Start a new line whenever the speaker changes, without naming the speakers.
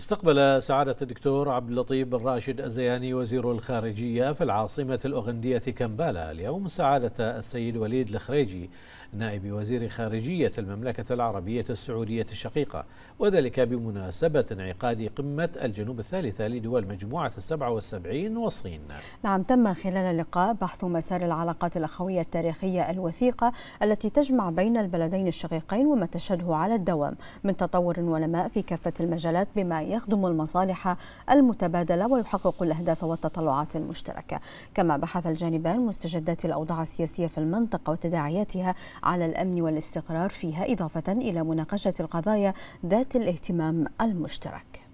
استقبل سعادة الدكتور عبد اللطيف بن راشد الزياني
وزير الخارجية في العاصمة الأوغندية كمبالا اليوم سعادة السيد وليد الخريجي نائب وزير خارجية المملكة العربية السعودية الشقيقة وذلك بمناسبة انعقاد قمة الجنوب الثالثة لدول مجموعة السبعة والسبعين
والصين نعم تم خلال اللقاء بحث مسار العلاقات الأخوية التاريخية الوثيقة التي تجمع بين البلدين الشقيقين وما تشهده على الدوام من تطور ونماء في كافة المجالات بما يخدم المصالح المتبادلة ويحقق الأهداف والتطلعات المشتركة كما بحث الجانبان مستجدات الأوضاع السياسية في المنطقة وتداعياتها على الأمن والاستقرار فيها إضافة إلى مناقشة القضايا ذات
الاهتمام المشترك